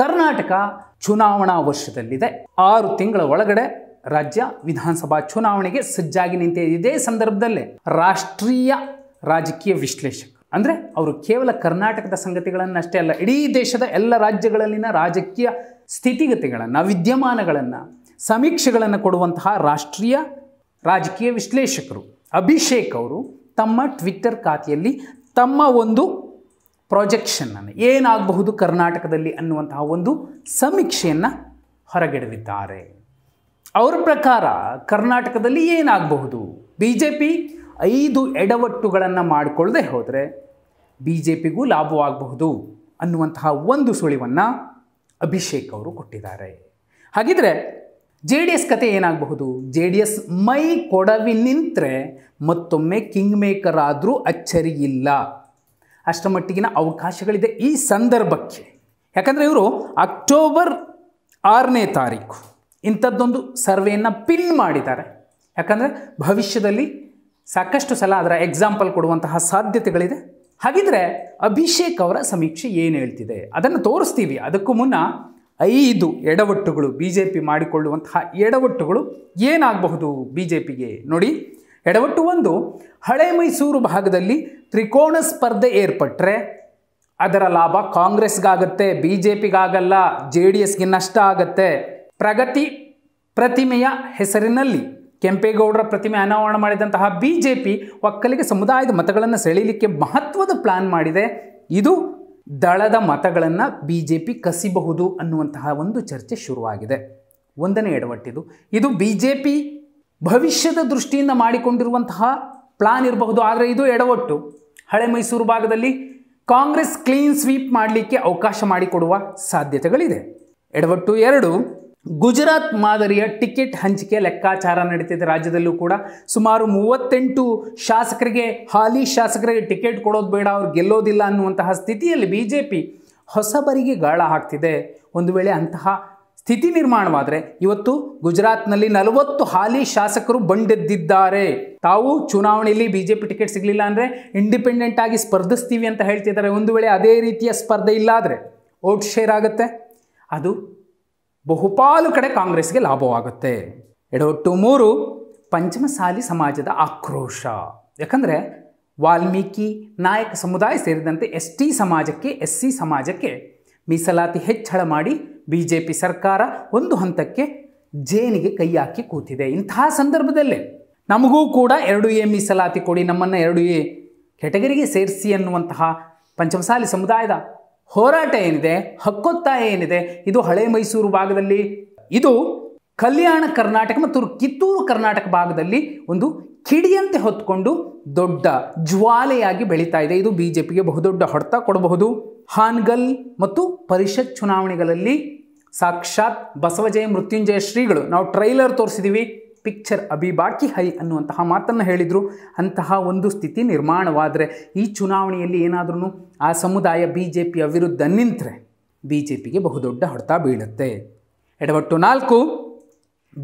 ಕರ್ನಾಟಕ ಚುನಾವಣಾ ವರ್ಷದಲ್ಲಿದೆ ಆರು ತಿಂಗಳ ಒಳಗಡೆ ರಾಜ್ಯ ವಿಧಾನಸಭಾ ಚುನಾವಣೆಗೆ ಸಜ್ಜಾಗಿ ನಿಂತಿದೆ ಇದೇ ಸಂದರ್ಭದಲ್ಲೇ ರಾಷ್ಟ್ರೀಯ ರಾಜಕೀಯ ವಿಶ್ಲೇಷಕ ಅಂದರೆ ಅವರು ಕೇವಲ ಕರ್ನಾಟಕದ ಸಂಗತಿಗಳನ್ನು ಅಷ್ಟೇ ಅಲ್ಲ ಇಡೀ ದೇಶದ ಎಲ್ಲ ರಾಜ್ಯಗಳಲ್ಲಿನ ರಾಜಕೀಯ ಸ್ಥಿತಿಗತಿಗಳನ್ನು ವಿದ್ಯಮಾನಗಳನ್ನು ಸಮೀಕ್ಷೆಗಳನ್ನು ಕೊಡುವಂತಹ ರಾಷ್ಟ್ರೀಯ ರಾಜಕೀಯ ವಿಶ್ಲೇಷಕರು ಅಭಿಷೇಕ್ ಅವರು ತಮ್ಮ ಟ್ವಿಟ್ಟರ್ ಖಾತೆಯಲ್ಲಿ ತಮ್ಮ ಒಂದು ಅನ್ನು ಏನಾಗಬಹುದು ಕರ್ನಾಟಕದಲ್ಲಿ ಅನ್ನುವಂತಹ ಒಂದು ಸಮೀಕ್ಷೆಯನ್ನು ಹೊರಗೆಡದಿದ್ದಾರೆ ಅವರ ಪ್ರಕಾರ ಕರ್ನಾಟಕದಲ್ಲಿ ಏನಾಗಬಹುದು ಬಿ ಜೆ ಪಿ ಐದು ಎಡವಟ್ಟುಗಳನ್ನು ಮಾಡಿಕೊಳ್ಳದೆ ಹೋದರೆ ಬಿ ಜೆ ಪಿಗೂ ಲಾಭವಾಗಬಹುದು ಅನ್ನುವಂತಹ ಒಂದು ಸುಳಿವನ್ನು ಅಭಿಷೇಕ್ ಅವರು ಕೊಟ್ಟಿದ್ದಾರೆ ಹಾಗಿದ್ರೆ ಜೆ ಡಿ ಎಸ್ ಕತೆ ಏನಾಗಬಹುದು ಜೆ ಡಿ ಎಸ್ ಮೈ ಕೊಡವಿ ನಿಂತರೆ ಮತ್ತೊಮ್ಮೆ ಕಿಂಗ್ ಮೇಕರ್ ಆದರೂ ಅಚ್ಚರಿಯಿಲ್ಲ ಅಷ್ಟರ ಮಟ್ಟಿಗಿನ ಅವಕಾಶಗಳಿದೆ ಈ ಸಂದರ್ಭಕ್ಕೆ ಯಾಕಂದರೆ ಇವರು ಅಕ್ಟೋಬರ್ ಆರನೇ ತಾರೀಕು ಇಂಥದ್ದೊಂದು ಸರ್ವೆಯನ್ನು ಪಿನ್ ಮಾಡಿದ್ದಾರೆ ಯಾಕಂದರೆ ಭವಿಷ್ಯದಲ್ಲಿ ಸಾಕಷ್ಟು ಸಲ ಅದರ ಎಕ್ಸಾಂಪಲ್ ಕೊಡುವಂತಹ ಸಾಧ್ಯತೆಗಳಿದೆ ಹಾಗಿದ್ರೆ ಅಭಿಷೇಕ್ ಅವರ ಸಮೀಕ್ಷೆ ಏನು ಹೇಳ್ತಿದೆ ಅದನ್ನು ತೋರಿಸ್ತೀವಿ ಅದಕ್ಕೂ ಮುನ್ನ ಐದು ಎಡವಟ್ಟುಗಳು ಬಿ ಜೆ ಪಿ ಮಾಡಿಕೊಳ್ಳುವಂತಹ ಎಡವಟ್ಟುಗಳು ಏನಾಗಬಹುದು ಬಿ ಜೆ ಪಿಗೆ ನೋಡಿ ಎಡವಟ್ಟು ಒಂದು ಹಳೆ ಮೈಸೂರು ಭಾಗದಲ್ಲಿ ತ್ರಿಕೋಣ ಸ್ಪರ್ಧೆ ಏರ್ಪಟ್ಟರೆ ಅದರ ಲಾಭ ಕಾಂಗ್ರೆಸ್ಗಾಗತ್ತೆ ಬಿ ಜೆ ಪಿಗಾಗಲ್ಲ ಜೆ ಡಿ ಎಸ್ಗೆ ನಷ್ಟ ಆಗತ್ತೆ ಪ್ರಗತಿ ಪ್ರತಿಮೆಯ ಹೆಸರಿನಲ್ಲಿ ಕೆಂಪೇಗೌಡರ ಪ್ರತಿಮೆ ಅನಾವರಣ ಮಾಡಿದಂತಹ ಬಿ ಜೆ ಪಿ ಒಕ್ಕಲಿಗೆ ಸಮುದಾಯದ ಮತಗಳನ್ನು ಸೆಳೀಲಿಕ್ಕೆ ಮಹತ್ವದ ಪ್ಲಾನ್ ಮಾಡಿದೆ ಇದು ದಳದ ಮತಗಳನ್ನು ಬಿ ಜೆ ಪಿ ಕಸಿಬಹುದು ಅನ್ನುವಂತಹ ಒಂದು ಚರ್ಚೆ ಶುರುವಾಗಿದೆ ಒಂದನೇ ಎಡವಟ್ಟಿದು ಇದು ಬಿ ಜೆ ಪಿ ಭವಿಷ್ಯದ ದೃಷ್ಟಿಯಿಂದ ಮಾಡಿಕೊಂಡಿರುವಂತಹ ಪ್ಲಾನ್ ಇರಬಹುದು ಆದರೆ ಇದು ಎಡವಟ್ಟು ಹಳೆ ಮೈಸೂರು ಭಾಗದಲ್ಲಿ ಕಾಂಗ್ರೆಸ್ ಕ್ಲೀನ್ ಸ್ವೀಪ್ ಮಾಡಲಿಕ್ಕೆ ಅವಕಾಶ ಮಾಡಿಕೊಡುವ ಸಾಧ್ಯತೆಗಳಿದೆ ಎಡವಟ್ಟು ಎರಡು ಗುಜರಾತ್ ಮಾದರಿಯ ಟಿಕೆಟ್ ಹಂಚಿಕೆ ಲೆಕ್ಕಾಚಾರ ನಡೀತಿದೆ ರಾಜ್ಯದಲ್ಲೂ ಕೂಡ ಸುಮಾರು ಮೂವತ್ತೆಂಟು ಶಾಸಕರಿಗೆ ಹಾಲಿ ಶಾಸಕರಿಗೆ ಟಿಕೆಟ್ ಕೊಡೋದು ಬೇಡ ಅವ್ರು ಗೆಲ್ಲೋದಿಲ್ಲ ಅನ್ನುವಂತಹ ಸ್ಥಿತಿಯಲ್ಲಿ ಬಿ ಜೆ ಪಿ ಹೊಸಬರಿಗೆ ಗಾಳ ಹಾಕ್ತಿದೆ ಒಂದು ವೇಳೆ ಅಂತಹ ಸ್ಥಿತಿ ನಿರ್ಮಾಣವಾದರೆ ಇವತ್ತು ಗುಜರಾತ್ನಲ್ಲಿ ನಲವತ್ತು ಹಾಲಿ ಶಾಸಕರು ಬಂಡೆದ್ದಿದ್ದಾರೆ ತಾವು ಚುನಾವಣೆಯಲ್ಲಿ ಬಿ ಜೆ ಪಿ ಟಿಕೆಟ್ ಸಿಗಲಿಲ್ಲ ಅಂದರೆ ಇಂಡಿಪೆಂಡೆಂಟ್ ಆಗಿ ಸ್ಪರ್ಧಿಸ್ತೀವಿ ಅಂತ ಹೇಳ್ತಿದ್ದಾರೆ ಒಂದು ವೇಳೆ ಅದೇ ರೀತಿಯ ಸ್ಪರ್ಧೆ ಇಲ್ಲಾದರೆ ಓಟ್ ಶೇರ್ ಆಗುತ್ತೆ ಅದು ಬಹುಪಾಲು ಕಡೆ ಕಾಂಗ್ರೆಸ್ಗೆ ಲಾಭವಾಗುತ್ತೆ ಎಡವಟ್ಟು ಮೂರು ಪಂಚಮಸಾಲಿ ಸಮಾಜದ ಆಕ್ರೋಶ ಯಾಕಂದರೆ ವಾಲ್ಮೀಕಿ ನಾಯಕ ಸಮುದಾಯ ಸೇರಿದಂತೆ ಎಸ್ ಟಿ ಸಮಾಜಕ್ಕೆ ಎಸ್ ಸಿ ಸಮಾಜಕ್ಕೆ ಮೀಸಲಾತಿ ಹೆಚ್ಚಳ ಮಾಡಿ ಬಿ ಜೆ ಪಿ ಸರ್ಕಾರ ಒಂದು ಹಂತಕ್ಕೆ ಜೇನಿಗೆ ಕೈ ಹಾಕಿ ಕೂತಿದೆ ಇಂತಹ ಸಂದರ್ಭದಲ್ಲೇ ನಮಗೂ ಕೂಡ ಎರಡು ಎ ಮೀಸಲಾತಿ ಕೊಡಿ ನಮ್ಮನ್ನು ಎರಡು ಎ ಕೆಟಗರಿಗೆ ಸೇರಿಸಿ ಅನ್ನುವಂತಹ ಪಂಚಮಸಾಲಿ ಸಮುದಾಯದ ಹೋರಾಟ ಏನಿದೆ ಹಕ್ಕೊತ್ತಾಯ ಏನಿದೆ ಇದು ಹಳೆ ಮೈಸೂರು ಭಾಗದಲ್ಲಿ ಇದು ಕಲ್ಯಾಣ ಕರ್ನಾಟಕ ಮತ್ತು ಕಿತ್ತೂರು ಕರ್ನಾಟಕ ಭಾಗದಲ್ಲಿ ಒಂದು ಕಿಡಿಯಂತೆ ಹೊತ್ಕೊಂಡು ದೊಡ್ಡ ಜ್ವಾಲೆಯಾಗಿ ಬೆಳೀತಾ ಇದೆ ಇದು ಬಿ ಜೆ ಪಿಗೆ ಬಹುದೊಡ್ಡ ಹೊಡೆತ ಕೊಡಬಹುದು ಹಾನ್ಗಲ್ ಮತ್ತು ಪರಿಷತ್ ಚುನಾವಣೆಗಳಲ್ಲಿ ಸಾಕ್ಷಾತ್ ಬಸವಜಯ ಮೃತ್ಯುಂಜಯ ಶ್ರೀಗಳು ನಾವು ಟ್ರೈಲರ್ ತೋರಿಸಿದ್ದೀವಿ ಪಿಕ್ಚರ್ ಅಭಿ ಬಾಕಿ ಹೈ ಅನ್ನುವಂತಹ ಮಾತನ್ನು ಹೇಳಿದರು ಅಂತಹ ಒಂದು ಸ್ಥಿತಿ ನಿರ್ಮಾಣವಾದರೆ ಈ ಚುನಾವಣೆಯಲ್ಲಿ ಏನಾದರೂ ಆ ಸಮುದಾಯ ಬಿ ಜೆ ಪಿಯ ವಿರುದ್ಧ ನಿಂತರೆ ಬಿ ಜೆ ಪಿಗೆ ಬಹುದೊಡ್ಡ ಹೊಡೆತ ಬೀಳುತ್ತೆ ಎಡವಟ್ಟು ನಾಲ್ಕು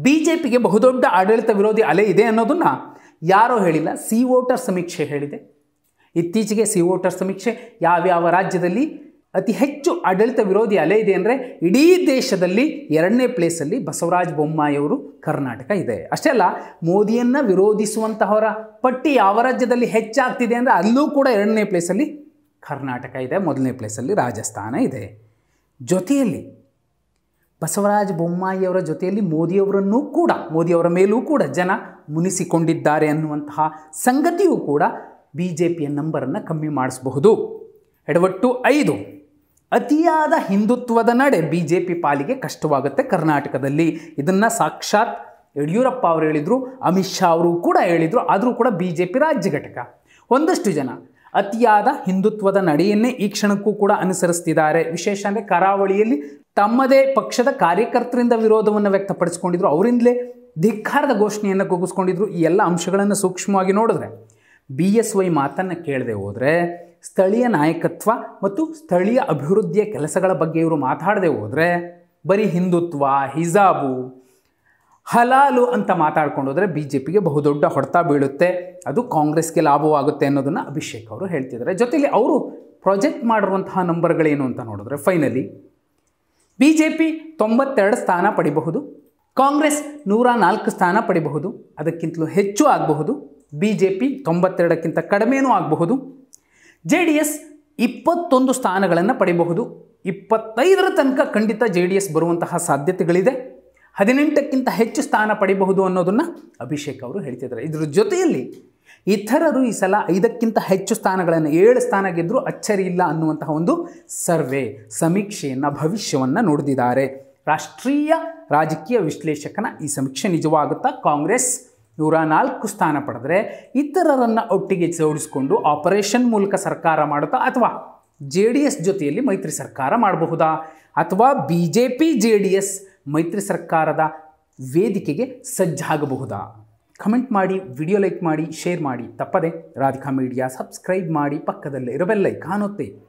ಬಿ ಜೆ ಪಿಗೆ ಬಹುದೊಡ್ಡ ಆಡಳಿತ ವಿರೋಧಿ ಅಲೆ ಇದೆ ಅನ್ನೋದನ್ನು ಯಾರೋ ಹೇಳಿಲ್ಲ ಸಿ ವೋಟರ್ ಸಮೀಕ್ಷೆ ಹೇಳಿದೆ ಇತ್ತೀಚೆಗೆ ಸಿ ವೋಟರ್ ಸಮೀಕ್ಷೆ ಯಾವ್ಯಾವ ರಾಜ್ಯದಲ್ಲಿ ಅತಿ ಹೆಚ್ಚು ಆಡಳಿತ ವಿರೋಧಿ ಅಲೆ ಇದೆ ಅಂದರೆ ಇಡೀ ದೇಶದಲ್ಲಿ ಎರಡನೇ ಪ್ಲೇಸಲ್ಲಿ ಬಸವರಾಜ ಬೊಮ್ಮಾಯಿಯವರು ಕರ್ನಾಟಕ ಇದೆ ಅಷ್ಟೇ ಅಲ್ಲ ಮೋದಿಯನ್ನು ವಿರೋಧಿಸುವಂತಹವರ ಪಟ್ಟಿ ಯಾವ ರಾಜ್ಯದಲ್ಲಿ ಹೆಚ್ಚಾಗ್ತಿದೆ ಅಂದರೆ ಅಲ್ಲೂ ಕೂಡ ಎರಡನೇ ಪ್ಲೇಸಲ್ಲಿ ಕರ್ನಾಟಕ ಇದೆ ಮೊದಲನೇ ಪ್ಲೇಸಲ್ಲಿ ರಾಜಸ್ಥಾನ ಇದೆ ಜೊತೆಯಲ್ಲಿ ಬಸವರಾಜ ಬೊಮ್ಮಾಯಿಯವರ ಜೊತೆಯಲ್ಲಿ ಮೋದಿಯವರನ್ನೂ ಕೂಡ ಮೋದಿಯವರ ಮೇಲೂ ಕೂಡ ಜನ ಮುನಿಸಿಕೊಂಡಿದ್ದಾರೆ ಅನ್ನುವಂತಹ ಸಂಗತಿಯೂ ಕೂಡ ಬಿ ಜೆ ಪಿಯ ನಂಬರನ್ನು ಕಮ್ಮಿ ಮಾಡಿಸಬಹುದು ಎಡವಟ್ಟು ಐದು ಅತಿಯಾದ ಹಿಂದುತ್ವದ ನಡೆ ಬಿ ಜೆ ಪಿ ಪಾಲಿಗೆ ಕಷ್ಟವಾಗುತ್ತೆ ಕರ್ನಾಟಕದಲ್ಲಿ ಇದನ್ನು ಸಾಕ್ಷಾತ್ ಯಡಿಯೂರಪ್ಪ ಅವರು ಹೇಳಿದರು ಅಮಿತ್ ಶಾ ಅವರು ಕೂಡ ಹೇಳಿದರು ಆದರೂ ಕೂಡ ಬಿ ಜೆ ಪಿ ರಾಜ್ಯ ಘಟಕ ಒಂದಷ್ಟು ಜನ ಅತಿಯಾದ ಹಿಂದುತ್ವದ ನಡೆಯನ್ನೇ ಈ ಕ್ಷಣಕ್ಕೂ ಕೂಡ ಅನುಸರಿಸ್ತಿದ್ದಾರೆ ವಿಶೇಷ ಅಂದರೆ ಕರಾವಳಿಯಲ್ಲಿ ತಮ್ಮದೇ ಪಕ್ಷದ ಕಾರ್ಯಕರ್ತರಿಂದ ವಿರೋಧವನ್ನು ವ್ಯಕ್ತಪಡಿಸ್ಕೊಂಡಿದ್ರು ಅವರಿಂದಲೇ ಧಿಕ್ಕಾರದ ಘೋಷಣೆಯನ್ನು ಕೂಗಿಸ್ಕೊಂಡಿದ್ರು ಈ ಎಲ್ಲ ಅಂಶಗಳನ್ನು ಸೂಕ್ಷ್ಮವಾಗಿ ನೋಡಿದ್ರೆ ಬಿ ಎಸ್ ವೈ ಮಾತನ್ನು ಕೇಳದೆ ಹೋದರೆ ಸ್ಥಳೀಯ ನಾಯಕತ್ವ ಮತ್ತು ಸ್ಥಳೀಯ ಅಭಿವೃದ್ಧಿಯ ಕೆಲಸಗಳ ಬಗ್ಗೆ ಇವರು ಮಾತಾಡದೆ ಹೋದರೆ ಬರೀ ಹಿಂದುತ್ವ ಹಿಜಾಬು ಹಲಾಲು ಅಂತ ಮಾತಾಡ್ಕೊಂಡು ಹೋದರೆ ಬಿ ಜೆ ಪಿಗೆ ಬಹುದೊಡ್ಡ ಹೊಡೆತ ಬೀಳುತ್ತೆ ಅದು ಕಾಂಗ್ರೆಸ್ಗೆ ಲಾಭವಾಗುತ್ತೆ ಅನ್ನೋದನ್ನು ಅಭಿಷೇಕ್ ಅವರು ಹೇಳ್ತಿದ್ದಾರೆ ಜೊತೆಲಿ ಅವರು ಪ್ರಾಜೆಕ್ಟ್ ಮಾಡಿರುವಂತಹ ನಂಬರ್ಗಳೇನು ಅಂತ ನೋಡಿದ್ರೆ ಫೈನಲಿ ಬಿ ಜೆ ಪಿ ತೊಂಬತ್ತೆರಡು ಸ್ಥಾನ ಪಡಿಬಹುದು ಕಾಂಗ್ರೆಸ್ ನೂರ ನಾಲ್ಕು ಸ್ಥಾನ ಪಡಿಬಹುದು ಅದಕ್ಕಿಂತಲೂ ಹೆಚ್ಚು ಆಗಬಹುದು ಬಿ ಜೆ ಪಿ ತೊಂಬತ್ತೆರಡಕ್ಕಿಂತ ಕಡಿಮೆಯೂ ಆಗಬಹುದು ಜೆ ಡಿ ಎಸ್ ಇಪ್ಪತ್ತೊಂದು ಸ್ಥಾನಗಳನ್ನು ಪಡೆಯಬಹುದು ಇಪ್ಪತ್ತೈದರ ತನಕ ಖಂಡಿತ ಜೆ ಡಿ ಎಸ್ ಬರುವಂತಹ ಸಾಧ್ಯತೆಗಳಿದೆ ಹದಿನೆಂಟಕ್ಕಿಂತ ಹೆಚ್ಚು ಸ್ಥಾನ ಪಡೆಯಬಹುದು ಅನ್ನೋದನ್ನು ಅಭಿಷೇಕ್ ಅವರು ಹೇಳ್ತಿದ್ದಾರೆ ಇದರ ಜೊತೆಯಲ್ಲಿ ಇತರರು ಈ ಸಲ ಐದಕ್ಕಿಂತ ಹೆಚ್ಚು ಸ್ಥಾನಗಳನ್ನು ಏಳು ಸ್ಥಾನ ಗೆದ್ದರೂ ಅಚ್ಚರಿ ಇಲ್ಲ ಅನ್ನುವಂತಹ ಒಂದು ಸರ್ವೆ ಸಮೀಕ್ಷೆಯನ್ನು ಭವಿಷ್ಯವನ್ನು ನೋಡಿದಿದ್ದಾರೆ ರಾಷ್ಟ್ರೀಯ ರಾಜಕೀಯ ವಿಶ್ಲೇಷಕನ ಈ ಸಮೀಕ್ಷೆ ನಿಜವಾಗುತ್ತಾ ಕಾಂಗ್ರೆಸ್ ನೂರ ನಾಲ್ಕು ಸ್ಥಾನ ಪಡೆದರೆ ಇತರರನ್ನು ಒಟ್ಟಿಗೆ ಜೋಡಿಸಿಕೊಂಡು ಆಪರೇಷನ್ ಮೂಲಕ ಸರ್ಕಾರ ಮಾಡುತ್ತಾ ಅಥವಾ ಜೆ ಡಿ ಎಸ್ ಜೊತೆಯಲ್ಲಿ ಮೈತ್ರಿ ಸರ್ಕಾರ ಮಾಡಬಹುದಾ ಅಥವಾ B J P J D S ಮೈತ್ರಿ ಸರ್ಕಾರದ ವೇದಿಕೆಗೆ ಸಜ್ಜಾಗಬಹುದಾ ಕಮೆಂಟ್ ಮಾಡಿ ವಿಡಿಯೋ ಲೈಕ್ ಮಾಡಿ ಶೇರ್ ಮಾಡಿ ತಪ್ಪದೆ ರಾಧಿಕಾ ಮೀಡಿಯಾ ಸಬ್ಸ್ಕ್ರೈಬ್ ಮಾಡಿ ಪಕ್ಕದಲ್ಲೇ ಇರಬೆಲ್ಲೈ ಕಾಣುತ್ತೆ